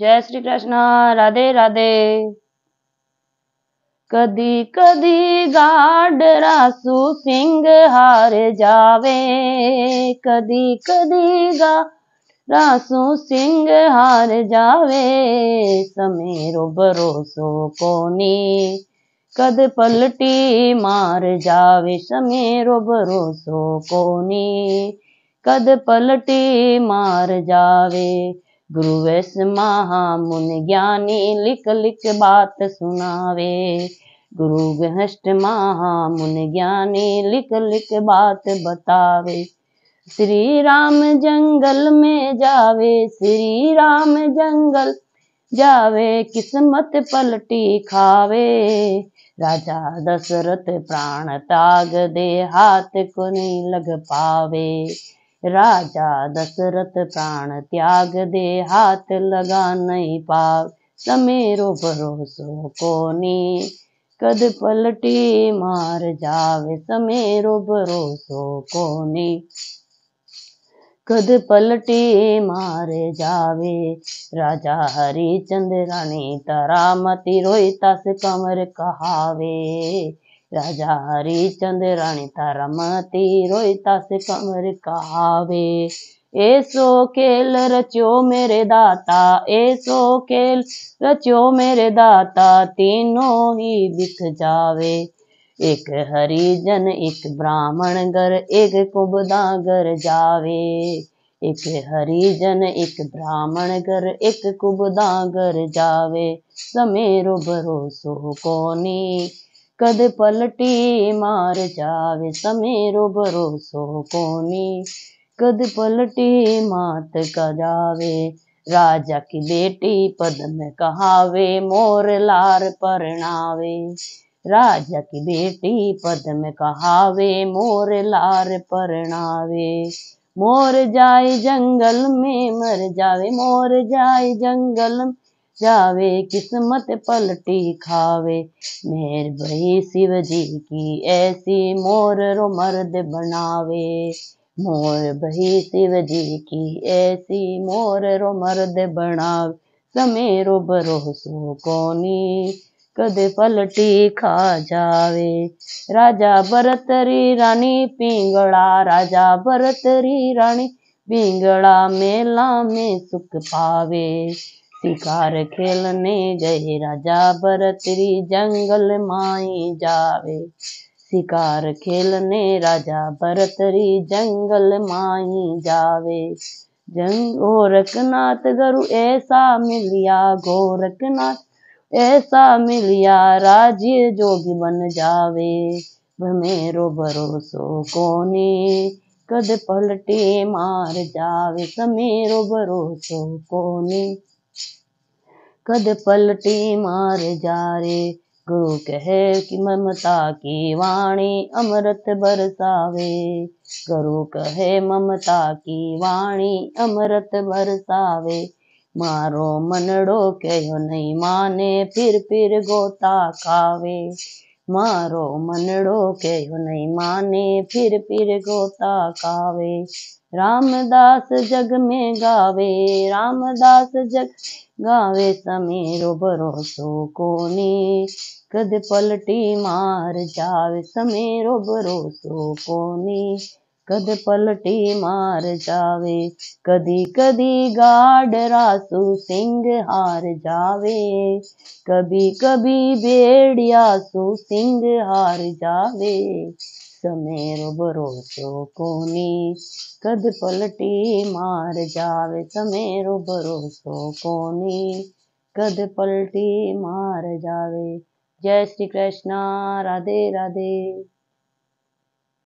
जय श्री कृष्ण राधे राधे कदी कदी गाडरा सू सिंह हार जावे कदी कदी गा रासू सिंह हार जावे समेरो भरोसो कोनी कद पलटी मार जावे समेरो भरोसो कोनी कद पलटी मार जावे गुरु महा मुन ज्ञानी लिख लिख बात सुनावे गुरु गृहस्थ मुन ज्ञानी लिख लिख बात बतावे श्री राम जंगल में जावे श्री राम जंगल जावे किस्मत पलटी खावे राजा दशरथ प्राण त्याग दे हाथ को नहीं लग पावे राजा दशरथ प्राण त्याग दे हाथ लगा नहीं पाव समेरो भरोसो कोनी कद पलटी मार जावे समेरो भरोसो कोनी कद पलटी मार जावे राजा हरिचंद्र रानी तारा मती रोई तस कमर कहावे राजा हरिचंद रानी तारा मती रोहिता से कमर कावे ऐसो खेल रचो मेरे दाता ऐसो खेल रचो मेरे दाता तीनों ही दिख जावे एक हरिजन एक ब्राह्मण घर एक कुबदा घर जावे एक हरिजन एक ब्राह्मण घर एक कुबदा घर जावे समेरो भरोसो कोनी कद पलटी मार जावे समेरो भरोसो कोनी कद पलटी मात का जावे राजा की बेटी पद में कहावे मोर लार परणावे राजा की बेटी पद में कहावे मोर लार परणावे मोर जाए जंगल में मर जावे मोर जाए जंगल में जावे किस्मत पलटी खावे मेहर बही शिव जी की ऐसी मोर रो मर्द बनावे मोर बही शिव जी की ऐसी मोर रो मर्द बनावे समेरो भरोसो कोनी कद पलटी खा जावे राजा भरतरी री रानी पिंगड़ा राजा भरतरी री रानी पिंगड़ा मेला में सुख पावे शिकार खेलने गए राजा भरतरी जंगल माई जावे शिकार खेलने राजा भरतरी जंगल माई जावे जंग गोरखनाथ गुरु ऐसा मिलिया गोरखनाथ ऐसा मिलिया राज्य जोगी बन जावे मेरो भरोसो कोनी कद पलटे मार जावे समेरो भरोसो कोनी कद पलटी मार जा रे गुरु कहे कि ममता की वाणी अमृत बरसावे गुरु कहे ममता की वाणी अमृत बरसावे मारो मनड़ो कहो नहीं माने फिर फिर गोता खावे મારો મનડો કહેયો નહીં માને ફિર પીર ગોતા કાવે રામદાસ જગ મેં ગાવે રામદાસ જગ ગાવે સમીરો ભરોસો કોની કદ પલટી માર જાવે સમીરો ભરોસો કોની कद पलटी मार जावे कदी कदी गाड रासू सिंह हार जावे कभी कभी बेड़िया सू सिंह हार जावे समेरो भरोसो कोनी कद पलटी मार जावे समेरो भरोसो कोनी कद पलटी मार जावे जय श्री कृष्णा राधे राधे